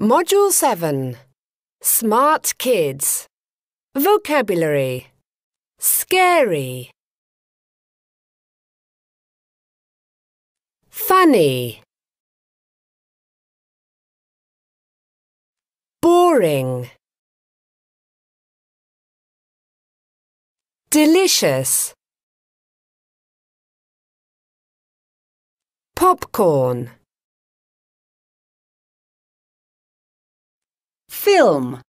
Module 7 Smart Kids Vocabulary Scary Funny Boring Delicious Popcorn film